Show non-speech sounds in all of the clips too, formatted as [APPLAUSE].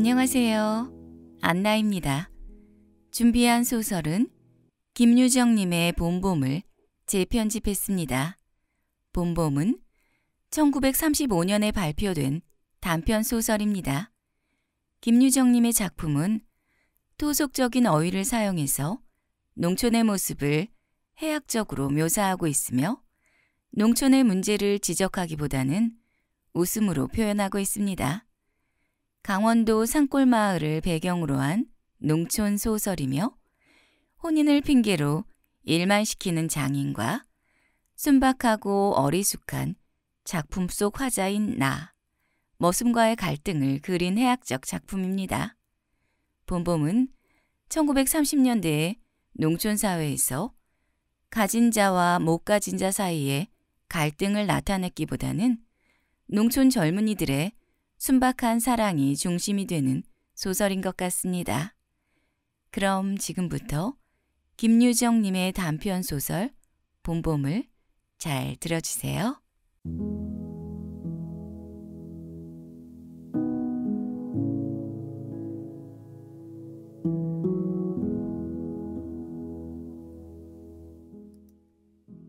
안녕하세요. 안나입니다. 준비한 소설은 김유정님의 봄봄을 재편집했습니다. 봄봄은 1935년에 발표된 단편 소설입니다. 김유정님의 작품은 토속적인 어휘를 사용해서 농촌의 모습을 해학적으로 묘사하고 있으며 농촌의 문제를 지적하기보다는 웃음으로 표현하고 있습니다. 강원도 산골마을을 배경으로 한 농촌 소설이며 혼인을 핑계로 일만 시키는 장인과 순박하고 어리숙한 작품 속 화자인 나, 머슴과의 갈등을 그린 해학적 작품입니다. 본봄은 1930년대에 농촌사회에서 가진 자와 못 가진 자 사이에 갈등을 나타냈기보다는 농촌 젊은이들의 순박한 사랑이 중심이 되는 소설인 것 같습니다. 그럼 지금부터 김유정님의 단편 소설 봄봄을 잘 들어주세요.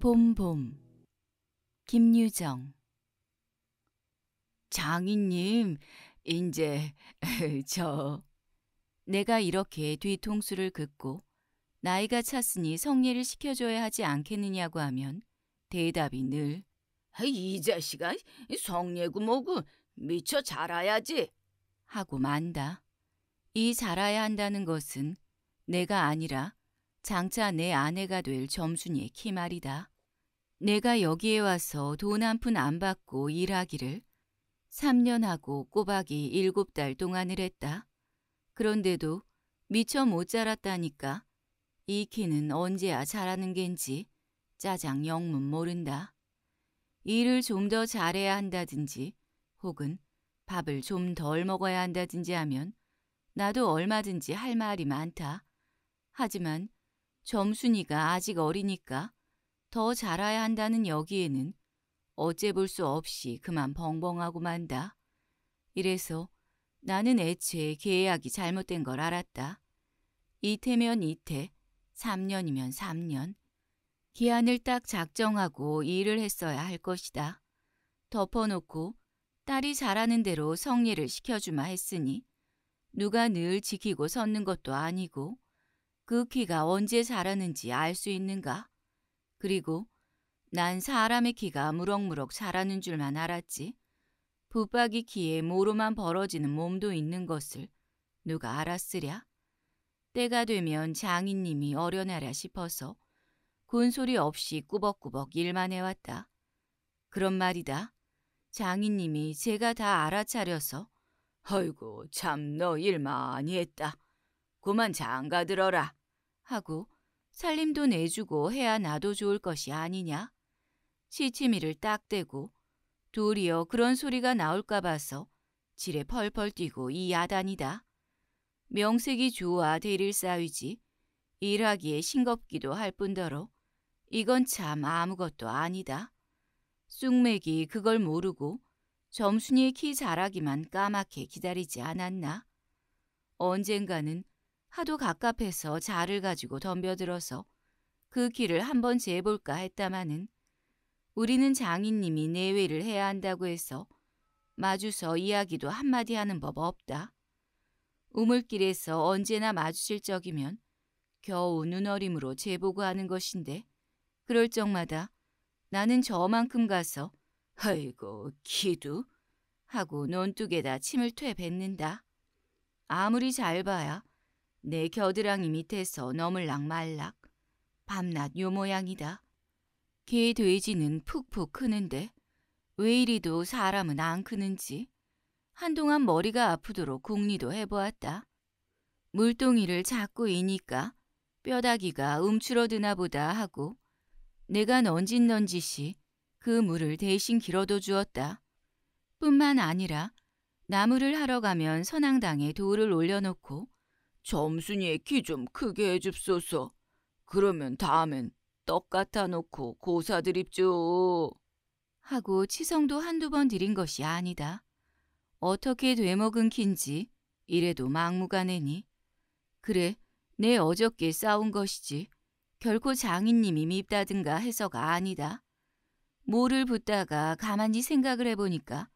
봄봄 김유정 장인님, 이제 [LAUGHS] 저 내가 이렇게 뒤통수를 긋고 나이가 찼으니 성례를 시켜줘야 하지 않겠느냐고 하면 대답이 늘 이 자식아 성례구 뭐구 미쳐 자라야지 하고 만다. 이 자라야 한다는 것은 내가 아니라 장차 내 아내가 될 점순이의 키말이다. 내가 여기에 와서 돈 한 푼 안 받고 일하기를 3년하고 꼬박이 7달 동안을 했다. 그런데도 미처 못 자랐다니까 이 키는 언제야 자라는 겐지 짜장 영문 모른다. 일을 좀 더 잘해야 한다든지 혹은 밥을 좀 덜 먹어야 한다든지 하면 나도 얼마든지 할 말이 많다. 하지만 점순이가 아직 어리니까 더 자라야 한다는 여기에는 어째 볼 수 없이 그만 벙벙하고 만다. 이래서 나는 애초에 계약이 잘못된 걸 알았다. 이태면 이태, 3년이면 3년. 기한을 딱 작정하고 일을 했어야 할 것이다. 덮어놓고 딸이 잘하는 대로 성례를 시켜주마 했으니 누가 늘 지키고 섰는 것도 아니고 그 키가 언제 자라는지 알 수 있는가? 그리고 난 사람의 키가 무럭무럭 자라는 줄만 알았지. 붙박이 키에 모로만 벌어지는 몸도 있는 것을 누가 알았으랴? 때가 되면 장인님이 어려나랴 싶어서 군소리 없이 꾸벅꾸벅 일만 해왔다. 그런 말이다. 장인님이 제가 다 알아차려서 아이고 참 너 일 많이 했다. 그만 장가 들어라 하고 살림도 내주고 해야 나도 좋을 것이 아니냐. 시치미를 딱 대고 둘이여 그런 소리가 나올까 봐서 지레 펄펄 뛰고 이 야단이다. 명색이 좋아 대릴 싸위지 일하기에 싱겁기도 할 뿐더러 이건 참 아무것도 아니다. 쑥맥이 그걸 모르고 점순이 키 자라기만 까맣게 기다리지 않았나. 언젠가는 하도 갑갑해서 자를 가지고 덤벼들어서 그 키를 한 번 재볼까 했다마는 우리는 장인님이 내외를 해야 한다고 해서 마주서 이야기도 한마디 하는 법 없다. 우물길에서 언제나 마주칠 적이면 겨우 눈어림으로 재보고 하는 것인데 그럴 적마다 나는 저만큼 가서 아이고 기두 하고 논뚝에다 침을 퇴 뱉는다. 아무리 잘 봐야 내 겨드랑이 밑에서 너물락 말락 밤낮 요 모양이다. 개 돼지는 푹푹 크는데 왜 이리도 사람은 안 크는지 한동안 머리가 아프도록 궁리도 해보았다. 물동이를 자꾸 이니까 뼈다귀가 움츠러드나 보다 하고 내가 넌짓넌지시그 물을 대신 길어도 주었다. 뿐만 아니라 나무를 하러 가면 선앙당에 돌을 올려놓고 점순이의 키 좀 크게 해줍소서. 그러면 다음엔 떡 갖다 놓고 고사 드립죠. 하고 치성도 한두 번 드린 것이 아니다. 어떻게 되먹은 긴지 이래도 막무가내니. 그래, 내 어저께 싸운 것이지. 결코 장인님이 밉다든가 해서가 아니다. 모를 붓다가 가만히 생각을 해보니까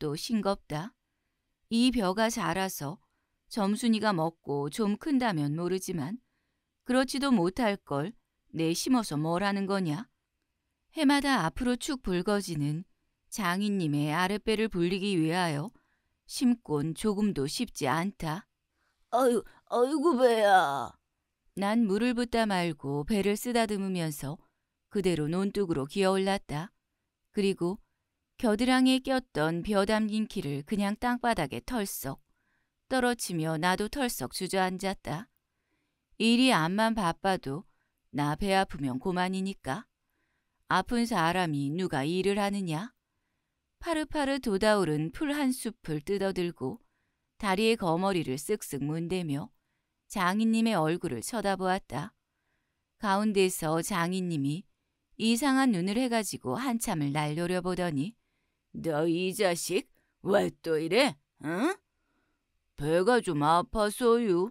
또 싱겁다. 이 벼가 자라서 점순이가 먹고 좀 큰다면 모르지만 그렇지도 못할 걸내 심어서 뭘하는 거냐? 해마다 앞으로 축 붉어지는 장인님의 아랫배를 불리기 위하여 심곤 조금도 쉽지 않다. 아유, 아이고 배야. 난 물을 붓다 말고 배를 쓰다듬으면서 그대로 논둑으로 기어올랐다. 그리고 겨드랑이에 꼈던 벼 담긴 키를 그냥 땅바닥에 털썩 떨어치며 나도 털썩 주저앉았다. 일이 암만 바빠도 나배 아프면 고만이니까. 아픈 사람이 누가 일을 하느냐? 파르파르 돋아오른 풀 한 숲을 뜯어들고 다리의 거머리를 쓱쓱 문대며 장인님의 얼굴을 쳐다보았다. 가운데서 장인님이 이상한 눈을 해가지고 한참을 날려려 보더니 너 이 자식 왜 또 이래? 응? 배가 좀 아파서요.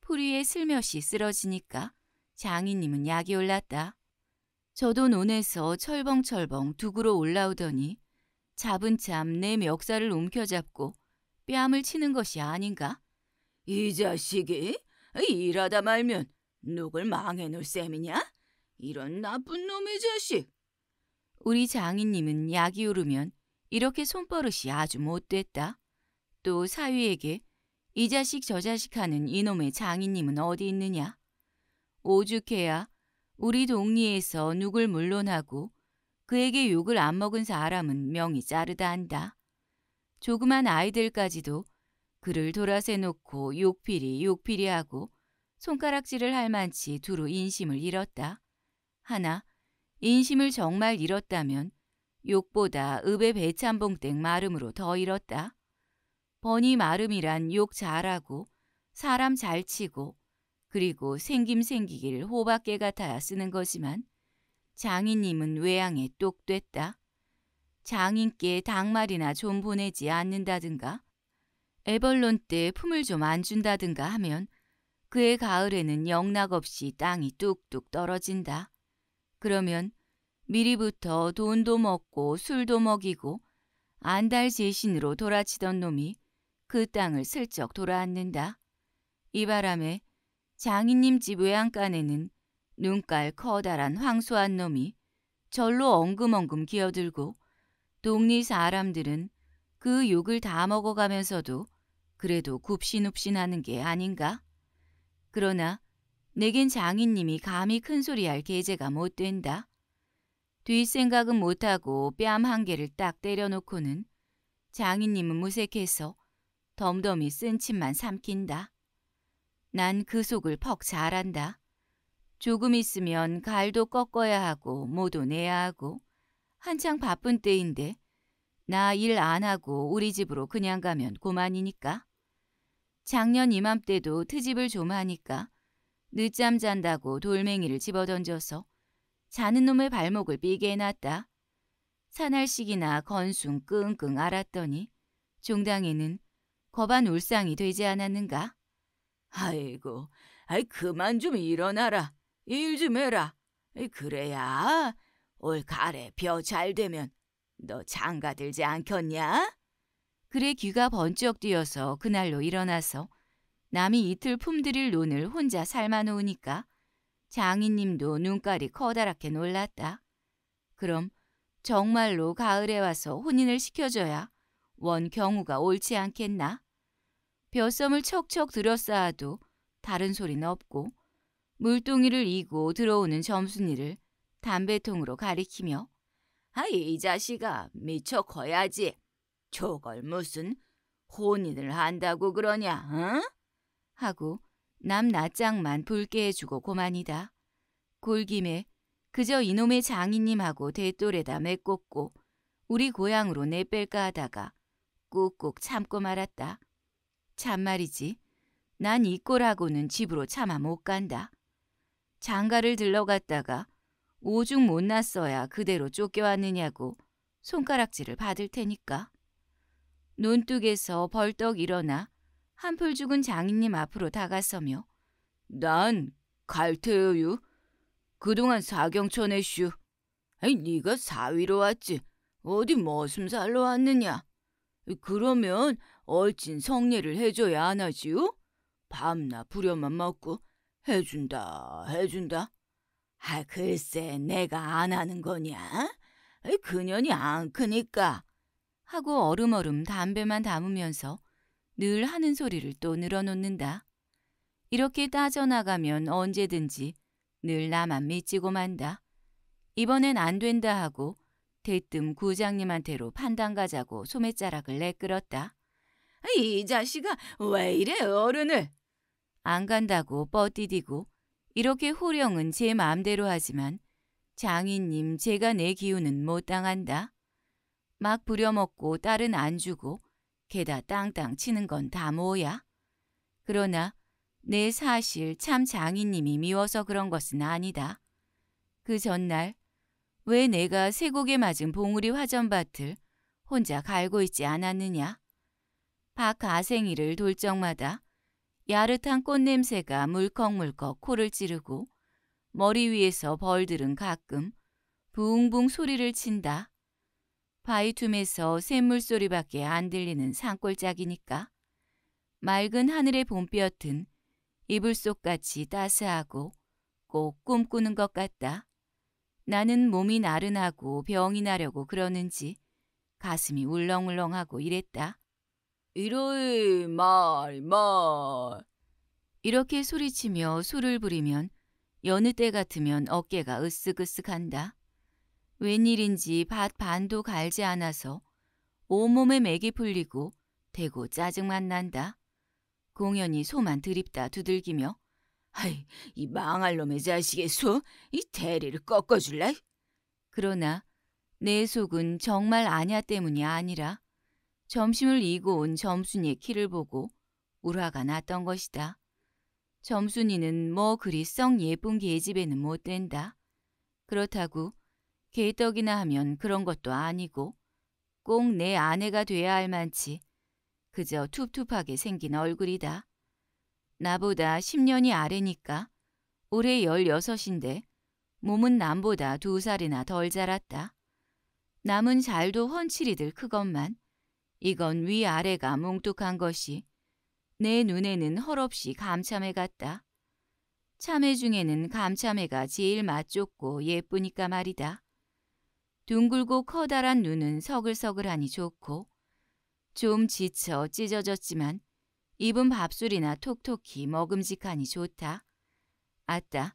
풀위에 슬며시 쓰러지니까 장인님은 약이 올랐다. 저도 논에서 철벙철벙 두구로 올라오더니 잡은 참내 멱살을 움켜잡고 뺨을 치는 것이 아닌가? 이 자식이 일하다 말면 누굴 망해놓을 셈이냐? 이런 나쁜 놈의 자식! 우리 장인님은 약이 오르면 이렇게 손버릇이 아주 못됐다. 또 사위에게 이 자식 저 자식 하는 이놈의 장인님은 어디 있느냐? 오죽해야 우리 동리에서 누굴 물론하고 그에게 욕을 안 먹은 사람은 명이 자르다 한다. 조그만 아이들까지도 그를 돌아세 놓고 욕필이 욕필이 하고 손가락질을 할 만치 두루 인심을 잃었다. 하나, 인심을 정말 잃었다면 욕보다 읍의 배참봉땡 마름으로 더 잃었다. 번이 마름이란 욕 잘하고 사람 잘 치고 그리고 생김생기기를 호박개 같아 쓰는 거지만 장인님은 외양에 똑 됐다. 장인께 당말이나좀 보내지 않는다든가 애벌론 때 품을 좀 안 준다든가 하면 그의 가을에는 영락 없이 땅이 뚝뚝 떨어진다. 그러면 미리부터 돈도 먹고 술도 먹이고 안달 제신으로 돌아치던 놈이 그 땅을 슬쩍 돌아앉는다. 이 바람에 장인님 집 외양간에는 눈깔 커다란 황소한 놈이 절로 엉금엉금 기어들고 동리 사람들은 그 욕을 다 먹어가면서도 그래도 굽신굽신하는 게 아닌가? 그러나 내겐 장인님이 감히 큰소리할 계제가 못 된다. 뒷생각은 못하고 뺨 한 개를 딱 때려놓고는 장인님은 무색해서 덤덤히 쓴 침만 삼킨다. 난그 속을 퍽 잘한다. 조금 있으면 갈도 꺾어야 하고 모도 내야 하고 한창 바쁜 때인데 나 일 안 하고 우리 집으로 그냥 가면 고만이니까. 작년 이맘때도 트집을 좀 하니까 늦잠 잔다고 돌멩이를 집어던져서 자는 놈의 발목을 삐게 해놨다. 사날식이나 건숭 끙끙 앓았더니 종당에는 거반 울상이 되지 않았는가? 아이고, 아이 그만 좀 일어나라. 일 좀 해라. 그래야 올가을에벼 잘 되면 너 장가 들지 않겠냐? 그래 귀가 번쩍 뛰어서 그날로 일어나서 남이 이틀 품들일 논을 혼자 삶아놓으니까 장인님도 눈깔이 커다랗게 놀랐다. 그럼 정말로 가을에 와서 혼인을 시켜줘야 원경우가 옳지 않겠나? 벼썸을 척척 들여쌓아도 다른 소리는 없고 물동이를 이고 들어오는 점순이를 담배통으로 가리키며 아이 이 자식아 미쳐 커야지 저걸 무슨 혼인을 한다고 그러냐 응? 어? 하고 남 낯장만 붉게 해주고 고만이다. 골김에 그저 이놈의 장인님하고 대또래다 메꼽고 우리 고향으로 내뺄까 하다가 꾹꾹 참고 말았다. 참말이지. 난 이 꼴하고는 집으로 차마 못 간다. 장가를 들러갔다가 오죽 못 났어야 그대로 쫓겨왔느냐고 손가락질을 받을 테니까. 눈뚝에서 벌떡 일어나 한풀 죽은 장인님 앞으로 다가서며 난 갈테요유 그동안 사경촌에슈 아니 네가 사위로 왔지. 어디 머슴살로 왔느냐. 그러면 얼찐 성례를 해줘야 안하지요 밤낮 부려만 먹고 해준다 해준다. 아 글쎄 내가 안 하는 거냐? 그년이 안 크니까. 하고 얼음얼음 담배만 담으면서 늘 하는 소리를 또 늘어놓는다. 이렇게 따져나가면 언제든지 늘 나만 미치고 만다. 이번엔 안 된다 하고 대뜸 구장님한테로 판단 가자고 소매자락을 내끌었다. 이 자식아 왜 이래 어른을. 안 간다고 뻗디디고 이렇게 호령은 제 마음대로 하지만 장인님 제가 내 기운은 못 당한다. 막 부려먹고 딸은 안 주고 게다 땅땅 치는 건 다 뭐야. 그러나 내 사실 참 장인님이 미워서 그런 것은 아니다. 그 전날 왜 내가 쇠고에 맞은 봉우리 화전밭을 혼자 갈고 있지 않았느냐. 박아생이를 돌적마다 야릇한 꽃냄새가 물컹물컹 코를 찌르고 머리 위에서 벌들은 가끔 붕붕 소리를 친다. 바위 틈에서 샘물 소리밖에 안 들리는 산골짜기니까 맑은 하늘의 봄볕은 이불 속같이 따스하고 꼭 꿈꾸는 것 같다. 나는 몸이 나른하고 병이 나려고 그러는지 가슴이 울렁울렁하고 이랬다. 일요일 말, 말. 이렇게 소리치며 술을 부리면 여느 때 같으면 어깨가 으쓱으쓱한다. 웬일인지 밭 반도 갈지 않아서 온몸에 맥이 풀리고 대고 짜증만 난다. 공연히 소만 드립다 두들기며 아이, 이 망할 놈의 자식의 소, 이 대리를 꺾어줄래? 그러나 내 속은 정말 아냐 때문이 아니라 점심을 이고 온 점순이의 키를 보고 울화가 났던 것이다. 점순이는 뭐 그리 썩 예쁜 계집에는 못 된다. 그렇다고 개떡이나 하면 그런 것도 아니고 꼭 내 아내가 돼야 할 만치 그저 툭툭하게 생긴 얼굴이다. 나보다 10년이 아래니까 올해 16인데 몸은 남보다 두 살이나 덜 자랐다. 남은 잘도 헌칠이들 크건만 이건 위아래가 뭉뚝한 것이 내 눈에는 헐없이 감참해 갔다 참외 중에는 감참해가 제일 맛좋고 예쁘니까 말이다. 둥글고 커다란 눈은 서글서글하니 좋고 좀 지쳐 찢어졌지만 입은 밥술이나 톡톡히 먹음직하니 좋다. 아따,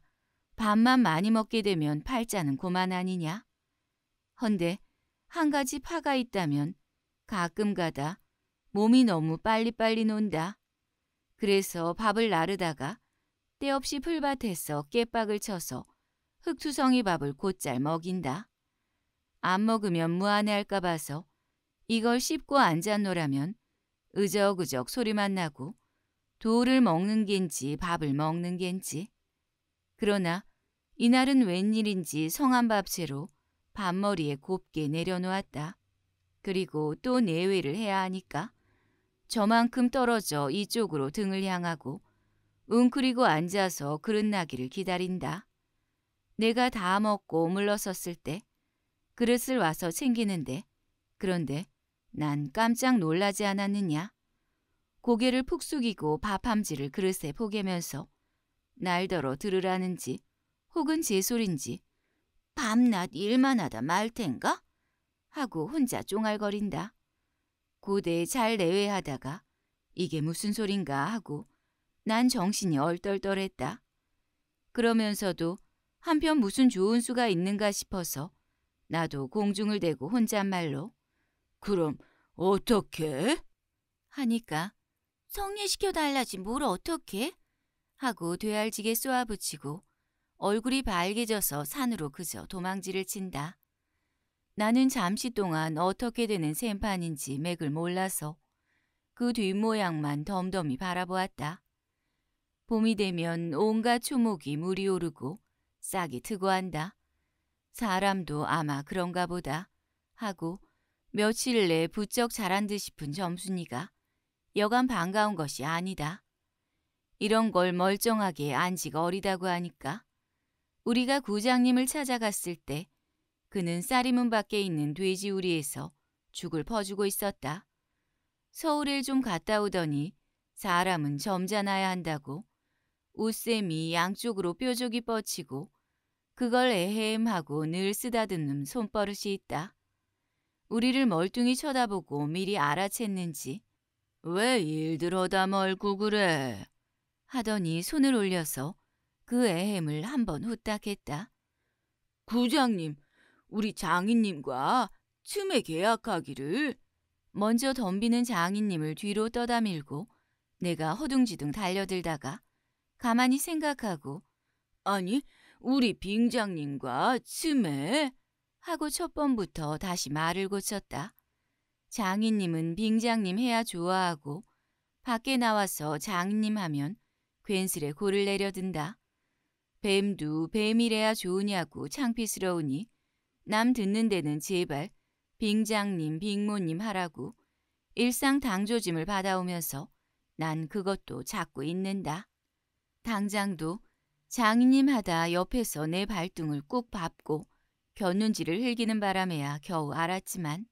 밥만 많이 먹게 되면 팔자는 고만 아니냐? 헌데 한 가지 파가 있다면 가끔 가다 몸이 너무 빨리빨리 논다. 그래서 밥을 나르다가 때없이 풀밭에서 깨박을 쳐서 흙투성이 밥을 곧잘 먹인다. 안 먹으면 무안해할까 봐서 이걸 씹고 앉았노라면 으적으적 소리만 나고 돌을 먹는 겐지 밥을 먹는 겐지. 그러나 이날은 웬일인지 성한 밥채로 밥머리에 곱게 내려놓았다. 그리고 또 내외를 해야 하니까 저만큼 떨어져 이쪽으로 등을 향하고 웅크리고 앉아서 그릇 나기를 기다린다. 내가 다 먹고 물러섰을 때 그릇을 와서 챙기는데 그런데 난 깜짝 놀라지 않았느냐. 고개를 푹 숙이고 밥함지를 그릇에 포개면서 날더러 들으라는지 혹은 제 소린지 밤낮 일만 하다 말 텐가? 하고 혼자 쫑알거린다. 고대에 잘 내외하다가 이게 무슨 소린가 하고 난 정신이 얼떨떨했다. 그러면서도 한편 무슨 좋은 수가 있는가 싶어서 나도 공중을 대고 혼잣말로 그럼 어떻게? 하니까 성례시켜달라지 뭘 어떻게? 하고 되알지게 쏘아붙이고 얼굴이 밝게져서 산으로 그저 도망지를 친다. 나는 잠시 동안 어떻게 되는 셈판인지 맥을 몰라서 그 뒷모양만 덤덤히 바라보았다. 봄이 되면 온갖 초목이 물이 오르고 싹이 트고 한다. 사람도 아마 그런가 보다 하고 며칠 내 부쩍 자란 듯 싶은 점순이가 여간 반가운 것이 아니다. 이런 걸 멀쩡하게 안지가 어리다고 하니까 우리가 구장님을 찾아갔을 때 그는 쌀이문 밖에 있는 돼지우리에서 죽을 퍼주고 있었다. 서울을 좀 갔다 오더니 사람은 점잖아야 한다고 옷샘이 양쪽으로 뾰족이 뻗치고 그걸 에헤엠하고늘 쓰다듬는 손버릇이 있다. 우리를 멀뚱히 쳐다보고 미리 알아챘는지 왜 일들 어다 멀고 그래? 하더니 손을 올려서 그에헴을 한번 후딱했다. 구장님, 우리 장인님과 춤에 계약하기를 먼저 덤비는 장인님을 뒤로 떠다밀고 내가 허둥지둥 달려들다가 가만히 생각하고 아니 우리 빙장님과 춤에 하고 첫 번부터 다시 말을 고쳤다. 장인님은 빙장님 해야 좋아하고 밖에 나와서 장인님 하면 괜스레 고를 내려든다. 뱀도 뱀이래야 좋으냐고 창피스러우니 남 듣는 데는 제발 빙장님, 빙모님 하라고 일상 당조짐을 받아오면서 난 그것도 자고있는다 당장도 장인님 하다 옆에서 내 발등을 꾹 밟고 곁눈질을 흘기는 바람에야 겨우 알았지만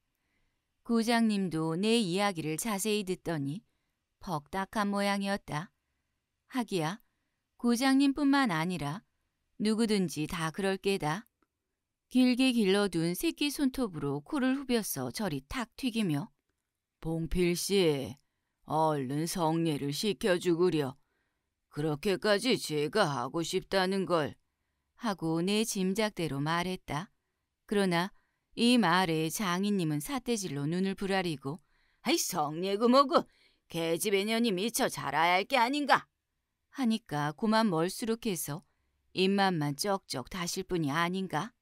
구장님도 내 이야기를 자세히 듣더니 벅닥한 모양이었다. 하기야 구장님뿐만 아니라 누구든지 다 그럴 게다. 길게 길러둔 새끼 손톱으로 코를 후벼서 저리 탁 튀기며 봉필씨 얼른 성례를 시켜주구려 그렇게까지 제가 하고 싶다는 걸 하고 내 짐작대로 말했다. 그러나 이 말에 장인님은 사태질로 눈을 부라리고 아이 성례고 뭐고 개집의 년이 미쳐 자라야 할 게 아닌가 하니까 고만 멀수룩해서 입맛만 쩍쩍 다실 뿐이 아닌가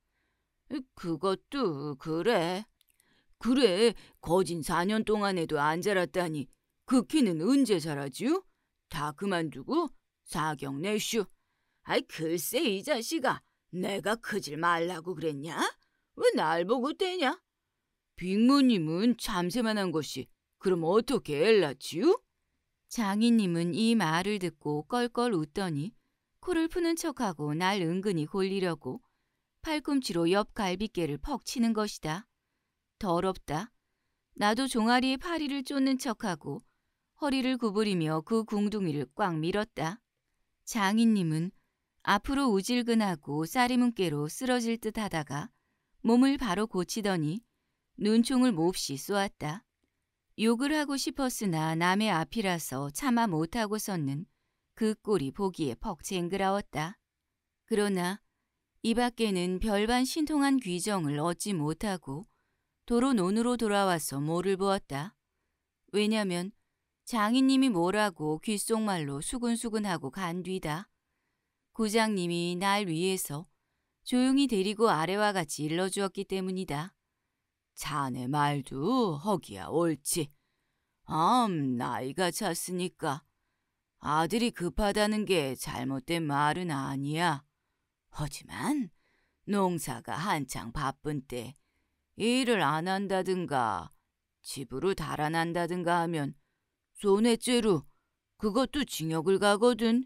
그것도 그래. 그래, 거진 4년 동안에도 안 자랐다니 그 키는 언제 자라지요? 다 그만두고 사경 내슈. 아이 글쎄 이 자식아, 내가 크질 말라고 그랬냐? 왜 날 보고 떼냐? 빅모님은 참새만한 것이 그럼 어떻게 엘라지요? 장인님은 이 말을 듣고 껄껄 웃더니 코를 푸는 척하고 날 은근히 골리려고 팔꿈치로 옆 갈비뼈를 퍽 치는 것이다. 더럽다. 나도 종아리에 파리를 쫓는 척하고 허리를 구부리며 그 궁둥이를 꽉 밀었다. 장인님은 앞으로 우질근하고 쌀이문깨로 쓰러질 듯 하다가 몸을 바로 고치더니 눈총을 몹시 쏘았다. 욕을 하고 싶었으나 남의 앞이라서 참아 못하고 섰는 그 꼴이 보기에 퍽 쟁그라웠다. 그러나 이 밖에는 별반 신통한 귀정을 얻지 못하고 도로 논으로 돌아와서 모를 보았다. 왜냐면 장인님이 뭐라고 귓속말로 수근수근하고 간 뒤다. 구장님이 날 위해서 조용히 데리고 아래와 같이 일러주었기 때문이다. 자네 말도 허기야 옳지. 암 나이가 찼으니까 아들이 급하다는 게 잘못된 말은 아니야. 하지만 농사가 한창 바쁜 때 일을 안 한다든가 집으로 달아난다든가 하면 손해죄로 그것도 징역을 가거든.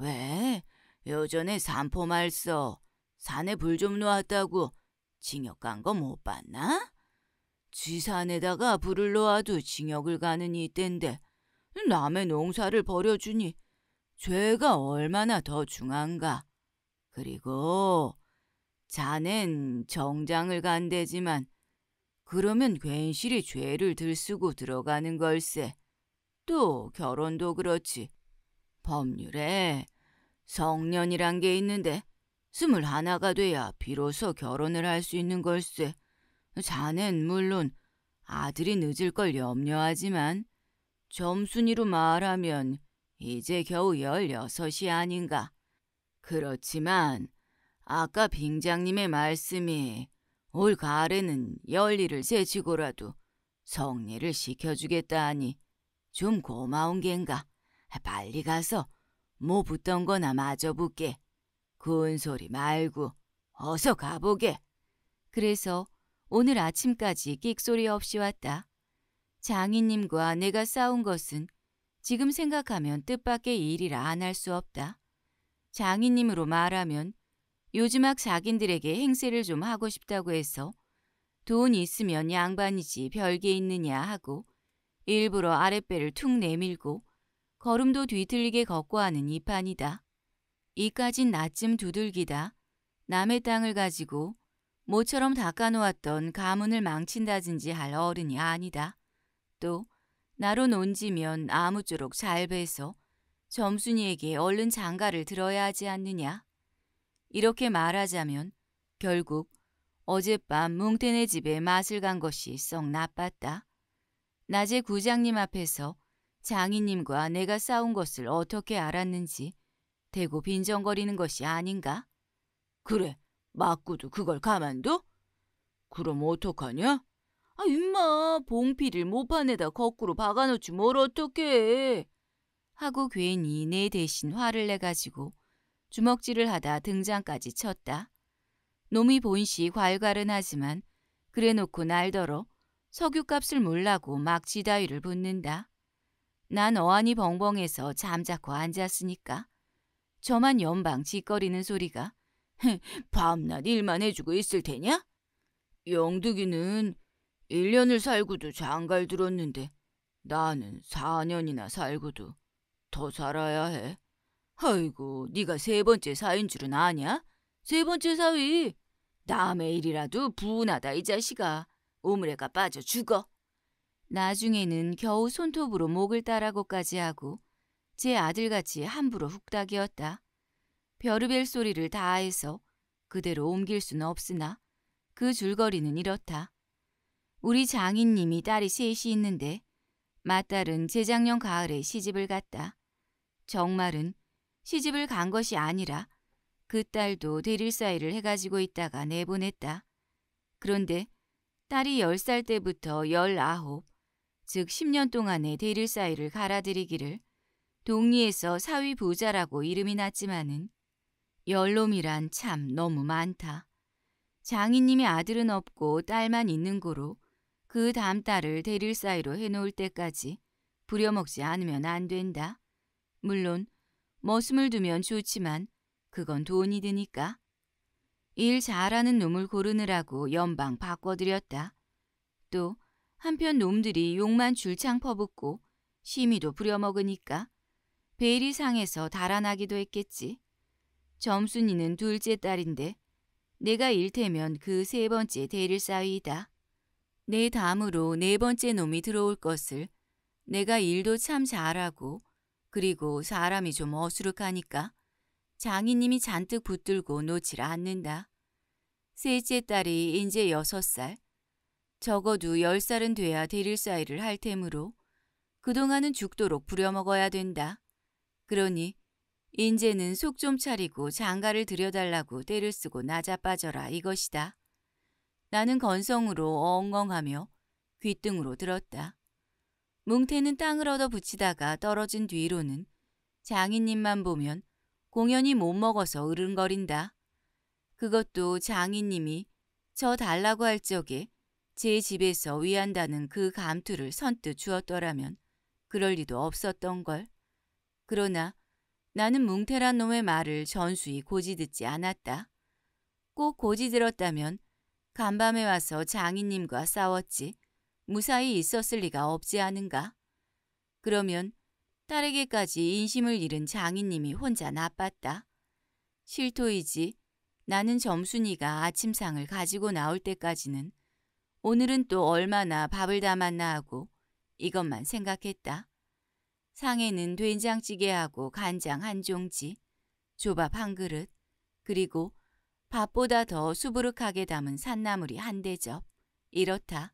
왜? 여전에 산포 말써 산에 불 좀 놓았다고 징역 간 거 못 봤나? 지산에다가 불을 놓아도 징역을 가는 이때인데 남의 농사를 버려주니 죄가 얼마나 더 중한가. 그리고 자넨 정장을 간대지만 그러면 괜시리 죄를 들쓰고 들어가는 걸세. 또 결혼도 그렇지. 법률에 성년이란 게 있는데 스물 하나가 돼야 비로소 결혼을 할 수 있는 걸세. 자넨 물론 아들이 늦을 걸 염려하지만 점순이로 말하면 이제 겨우 열여섯이 아닌가. 그렇지만 아까 빙장님의 말씀이 올 가을에는 열리를 제치고라도 성리를 시켜주겠다 하니 좀 고마운 겐가. 빨리 가서 뭐 붙던 거나 마저 붙게. 구운 소리 말고 어서 가보게. 그래서 오늘 아침까지 끽소리 없이 왔다. 장인님과 내가 싸운 것은 지금 생각하면 뜻밖의 일이라 안 할 수 없다. 장인님으로 말하면 요즘 학사인들에게 행세를 좀 하고 싶다고 해서 돈 있으면 양반이지 별게 있느냐 하고 일부러 아랫배를 툭 내밀고 걸음도 뒤틀리게 걷고 하는 이판이다. 이까진 낮쯤 두들기다 남의 땅을 가지고 모처럼 닦아놓았던 가문을 망친다든지 할 어른이 아니다. 또 나로 논지면 아무쪼록 잘 배서 점순이에게 얼른 장가를 들어야 하지 않느냐? 이렇게 말하자면 결국 어젯밤 뭉태네 집에 맛을 간 것이 썩 나빴다. 낮에 구장님 앞에서 장인님과 내가 싸운 것을 어떻게 알았는지 대고 빈정거리는 것이 아닌가? 그래, 맞고도 그걸 가만둬? 그럼 어떡하냐? 아, 임마, 봉피를 못파내다 거꾸로 박아놓지 뭘 어떡해. 하고 괜히 내 대신 화를 내가지고 주먹질을 하다 등장까지 쳤다. 놈이 본시 괄괄은 하지만 그래놓고 날더러 석유값을 몰라고 막 지다위를 붙는다. 난 어안이 벙벙해서 잠자코 앉았으니까 저만 연방 짓거리는 소리가 [LAUGHS] 밤낮 일만 해주고 있을 테냐? 영득이는 1년을 살고도 장갈 들었는데 나는 4년이나 살고도 더 살아야 해. 아이고, 네가 세 번째 사인 줄은 아냐? 세 번째 사위. 남의 일이라도 부은하다이 자식아. 오므레가 빠져 죽어. 나중에는 겨우 손톱으로 목을 따라고까지 하고 제 아들같이 함부로 훅닥이었다. 별의별 소리를 다 해서 그대로 옮길 수는 없으나 그 줄거리는 이렇다. 우리 장인님이 딸이 셋이 있는데 맏딸은 재작년 가을에 시집을 갔다. 정말은 시집을 간 것이 아니라 그 딸도 대릴 사이를 해가지고 있다가 내보냈다. 그런데 딸이 열 살 때부터 열아홉, 즉 10년 동안에 대릴 사이를 갈아들이기를 동리에서 사위 부자라고 이름이 났지만은 열놈이란 참 너무 많다. 장인님의 아들은 없고 딸만 있는 고로 그 다음 딸을 대릴 사이로 해놓을 때까지 부려먹지 않으면 안 된다. 물론 머슴을 두면 좋지만 그건 돈이 드니까. 일 잘하는 놈을 고르느라고 연방 바꿔드렸다. 또 한편 놈들이 욕만 줄창 퍼붓고 심의도 부려먹으니까 베리상에서 달아나기도 했겠지. 점순이는 둘째 딸인데 내가 일테면 그 세 번째 대를 쌓이다. 내다음으로네 번째 놈이 들어올 것을 내가 일도 참 잘하고 그리고 사람이 좀 어수룩하니까 장인님이 잔뜩 붙들고 놓질 않는다. 셋째 딸이 이제 여섯 살, 적어도 열살은 돼야 데릴 사이를 할 테므로 그동안은 죽도록 부려먹어야 된다. 그러니 인제는 속 좀 차리고 장가를 들여달라고 때를 쓰고 나자빠져라 이것이다. 나는 건성으로 엉엉하며 귀등으로 들었다. 뭉태는 땅을 얻어 붙이다가 떨어진 뒤로는 장인님만 보면 공연히 못 먹어서 으른거린다. 그것도 장인님이 저 달라고 할 적에 제 집에서 위한다는 그 감투를 선뜻 주었더라면 그럴 리도 없었던 걸. 그러나 나는 뭉태란 놈의 말을 전수히 고지 듣지 않았다. 꼭 고지 들었다면 간밤에 와서 장인님과 싸웠지. 무사히 있었을 리가 없지 않은가? 그러면 딸에게까지 인심을 잃은 장인님이 혼자 나빴다. 실토이지 나는 점순이가 아침상을 가지고 나올 때까지는 오늘은 또 얼마나 밥을 담았나 하고 이것만 생각했다. 상에는 된장찌개하고 간장 한 종지, 조밥 한 그릇, 그리고 밥보다 더 수부룩하게 담은 산나물이 한 대접. 이렇다.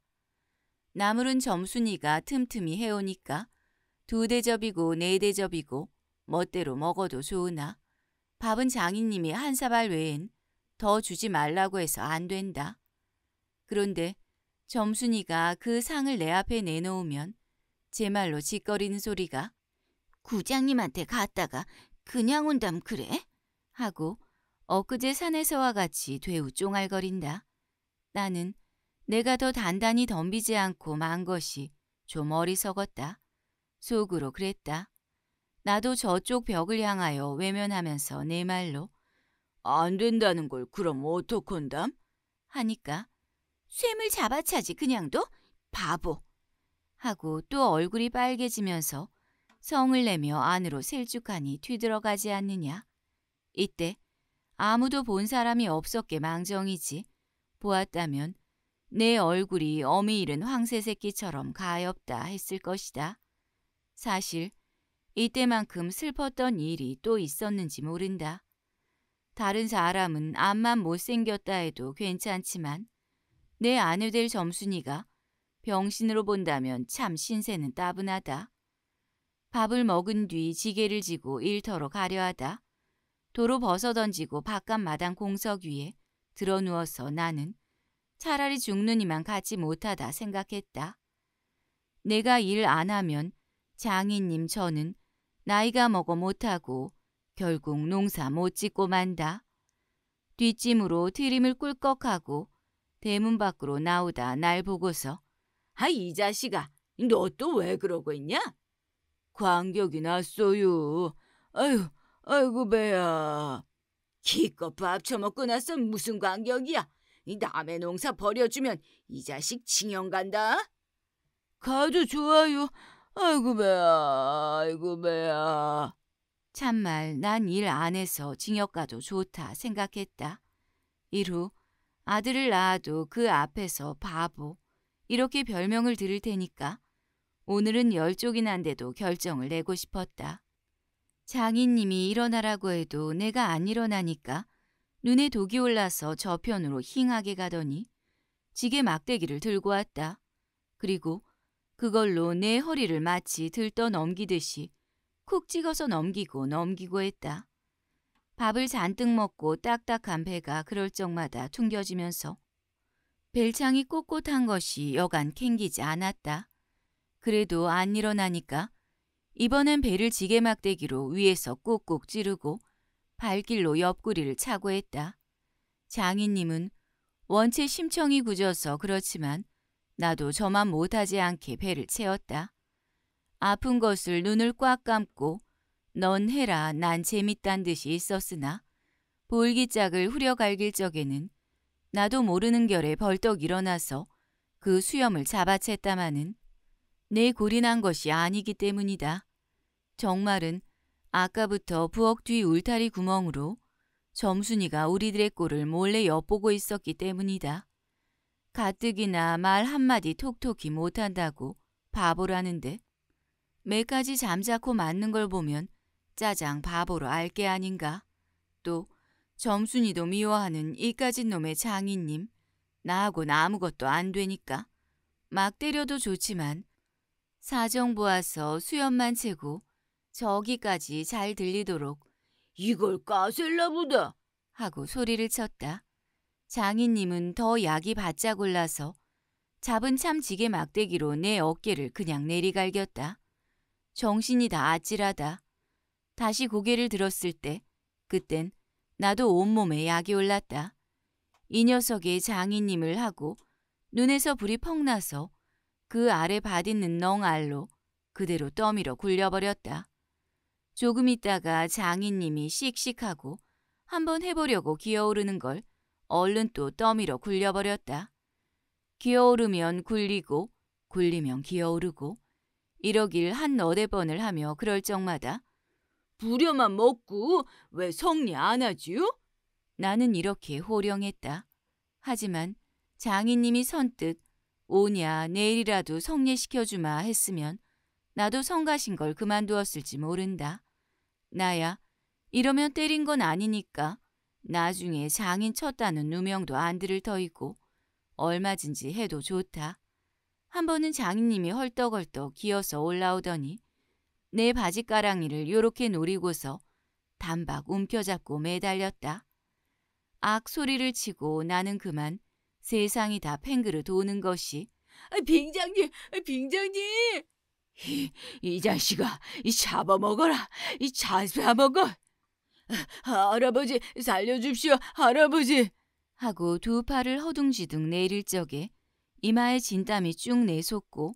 나물은 점순이가 틈틈이 해오니까 두 대접이고 네 대접이고 멋대로 먹어도 좋으나 밥은 장인님이 한 사발 외엔 더 주지 말라고 해서 안 된다. 그런데 점순이가 그 상을 내 앞에 내놓으면 제 말로 짓거리는 소리가 구장님한테 갔다가 그냥 온담 그래? 하고 엊그제 산에서와 같이 되우 쫑알거린다. 나는 내가 더 단단히 덤비지 않고 만 것이 좀 어리석었다. 속으로 그랬다. 나도 저쪽 벽을 향하여 외면하면서 내 말로 안 된다는 걸 그럼 어떡한담? 하니까 쇠을 잡아차지 그냥도? 바보! 하고 또 얼굴이 빨개지면서 성을 내며 안으로 셀쭉하니 뒤들어가지 않느냐. 이때 아무도 본 사람이 없었게 망정이지. 보았다면 내 얼굴이 어미 잃은 황새 새끼처럼 가엾다 했을 것이다. 사실 이때만큼 슬펐던 일이 또 있었는지 모른다. 다른 사람은 암만 못생겼다 해도 괜찮지만 내 아내 될 점순이가 병신으로 본다면 참 신세는 따분하다. 밥을 먹은 뒤 지게를 지고 일터로 가려하다. 도로 벗어던지고 바깥 마당 공석 위에 드러누워서 나는 차라리 죽는 이만 가지 못하다 생각했다. 내가 일 안 하면 장인님 저는 나이가 먹어 못하고 결국 농사 못 짓고 만다. 뒷짐으로 트림을 꿀꺽하고 대문 밖으로 나오다 날 보고서 아 이 자식아 너 또 왜 그러고 있냐? 광격이 났어요. 아유 아이고 배야. 기껏 밥 처먹고 나서 무슨 광격이야. 이 남의 농사 버려주면 이 자식 징형 간다. 가도 좋아요. 아이고 배야, 아이고 배야. 참말 난 일 안 해서 징역 가도 좋다 생각했다. 이후 아들을 낳아도 그 앞에서 바보 이렇게 별명을 들을 테니까 오늘은 열쪽이 난데도 결정을 내고 싶었다. 장인님이 일어나라고 해도 내가 안 일어나니까 눈에 독이 올라서 저편으로 힝하게 가더니 지게 막대기를 들고 왔다. 그리고 그걸로 내 허리를 마치 들떠 넘기듯이 쿡 찍어서 넘기고 넘기고 했다. 밥을 잔뜩 먹고 딱딱한 배가 그럴 적마다 퉁겨지면서 벨창이 꼿꼿한 것이 여간 캥기지 않았다. 그래도 안 일어나니까 이번엔 배를 지게막대기로 위에서 꾹꾹 찌르고 발길로 옆구리를 차고 했다. 장인님은 원체 심청이 굳어서 그렇지만 나도 저만 못하지 않게 배를 채웠다. 아픈 것을 눈을 꽉 감고 넌 해라 난 재밌단 듯이 있었으나 볼기짝을 후려갈길 적에는 나도 모르는 결에 벌떡 일어나서 그 수염을 잡아챘다마는 내 고린한 것이 아니기 때문이다. 정말은 아까부터 부엌 뒤 울타리 구멍으로 점순이가 우리들의 꼴을 몰래 엿보고 있었기 때문이다. 가뜩이나 말 한마디 톡톡히 못한다고 바보라는데 매까지 잠자코 맞는 걸 보면 짜장 바보로 알 게 아닌가. 또 점순이도 미워하는 이까진 놈의 장인님. 나하고는 아무것도 안 되니까. 막 때려도 좋지만 사정 보아서 수염만 채고 저기까지 잘 들리도록 이걸 까셀라 보다 하고 소리를 쳤다. 장인님은 더 약이 바짝 올라서 잡은 참지게 막대기로 내 어깨를 그냥 내리갈겼다. 정신이 다 아찔하다. 다시 고개를 들었을 때 그땐 나도 온몸에 약이 올랐다. 이 녀석의 장인님을 하고 눈에서 불이 펑 나서 그 아래 바디는 넝알로 그대로 떠밀어 굴려버렸다. 조금 있다가 장인님이 씩씩하고 한 번 해보려고 기어오르는 걸 얼른 또 떠밀어 굴려버렸다. 기어오르면 굴리고 굴리면 기어오르고 이러길 한 너댓 번을 하며 그럴 적마다 부려만 먹고 왜 성리 안 하지요? 나는 이렇게 호령했다. 하지만 장인님이 선뜻 오냐 내일이라도 성례시켜주마 했으면 나도 성가신 걸 그만두었을지 모른다. 나야 이러면 때린 건 아니니까 나중에 장인 쳤다는 누명도 안 들을 터이고 얼마든지 해도 좋다. 한 번은 장인님이 헐떡헐떡 기어서 올라오더니 내 바지가랑이를 요렇게 노리고서 단박 움켜잡고 매달렸다. 악 소리를 치고 나는 그만 세상이 다 팽그르 도는 것이 아, 빙장님! 아, 빙장님! 이, 이 자식아, 이 잡아먹어라, 이 잡아먹어. 아, 어, 할아버지, 살려줍시오, 할아버지. 하고 두 팔을 허둥지둥 내릴 적에 이마에 진땀이 쭉 내솟고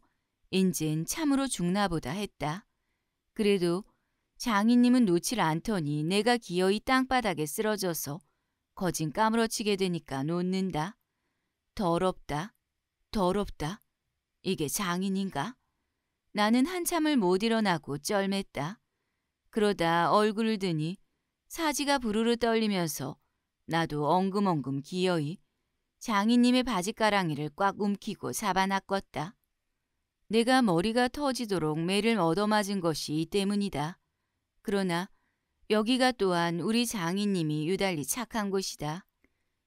인젠 참으로 죽나보다 했다. 그래도 장인님은 놓칠 않더니 내가 기어이 땅바닥에 쓰러져서 거진 까무러치게 되니까 놓는다. 더럽다. 더럽다. 이게 장인인가? 나는 한참을 못 일어나고 쩔맸다. 그러다 얼굴을 드니 사지가 부르르 떨리면서 나도 엉금엉금 기어이 장인님의 바지가랑이를 꽉 움키고 잡아낚었다. 내가 머리가 터지도록 매를 얻어맞은 것이 이 때문이다. 그러나 여기가 또한 우리 장인님이 유달리 착한 곳이다.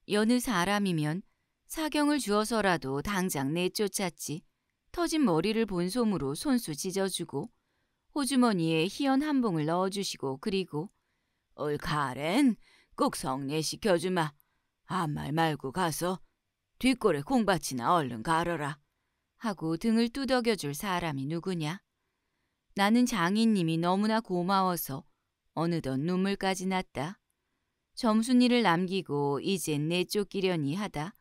여느 사람이면 사경을 주어서라도 당장 내쫓았지. 터진 머리를 본솜으로 손수 찢어주고 호주머니에 희연 한봉을 넣어주시고 그리고 올 가을엔 꼭 성례시켜주마. 아무 말 말고 가서 뒷골에 콩밭이나 얼른 가아라 하고 등을 뚜덕여줄 사람이 누구냐. 나는 장인님이 너무나 고마워서 어느덧 눈물까지 났다. 점순이를 남기고 이젠 내쫓기려니 하다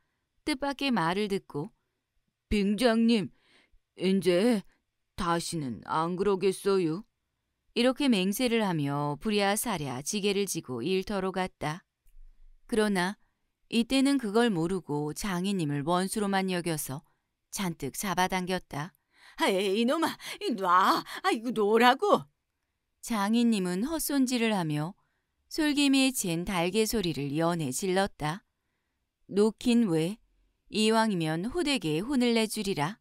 뜻밖의 말을 듣고 빙장님 이제 다시는 안 그러겠어요. 이렇게 맹세를 하며 부랴사랴 지게를 지고 일터로 갔다. 그러나 이때는 그걸 모르고 장인님을 원수로만 여겨서 잔뜩 잡아당겼다. 에이 이놈아 놔 아이고 노라고 장인님은 헛손질을 하며 솔김이 진 달개 소리를 연해 질렀다. 놓긴 왜 이왕이면 호되게 혼을 내주리라.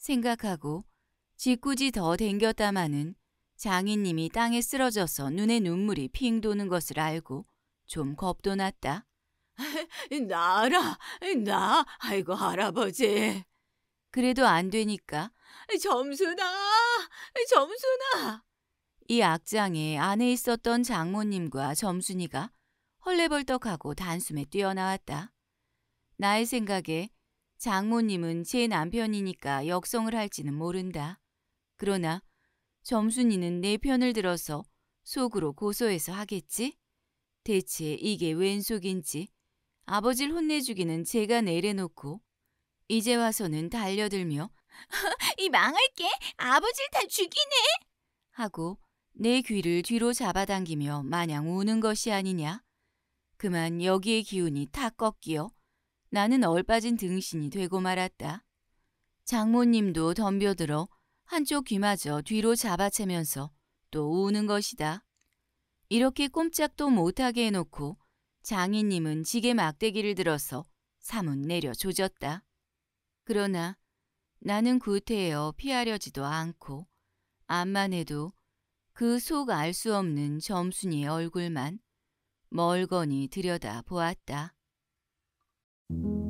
생각하고 짓궂이 더 댕겼다마는 장인님이 땅에 쓰러져서 눈에 눈물이 핑 도는 것을 알고 좀 겁도 났다. [LAUGHS] 나라, 나, 아이고 할아버지. 그래도 안 되니까 점순아, 점순아. 이 악장에 안에 있었던 장모님과 점순이가 헐레벌떡하고 단숨에 뛰어나왔다. 나의 생각에 장모님은 제 남편이니까 역성을 할지는 모른다. 그러나 점순이는 내 편을 들어서 속으로 고소해서 하겠지? 대체 이게 웬 속인지 아버지를 혼내주기는 제가 내려놓고 이제 와서는 달려들며 이 망할 게 아버지를 다 죽이네 하고 내 귀를 뒤로 잡아당기며 마냥 우는 것이 아니냐. 그만 여기의 기운이 다 꺾여 나는 얼빠진 등신이 되고 말았다. 장모님도 덤벼들어 한쪽 귀마저 뒤로 잡아채면서 또 우는 것이다. 이렇게 꼼짝도 못하게 해놓고 장인님은 지게 막대기를 들어서 사문 내려 조졌다. 그러나 나는 구태여 피하려지도 않고 암만 해도 그 속 알 수 없는 점순이의 얼굴만 멀거니 들여다 보았다. thank you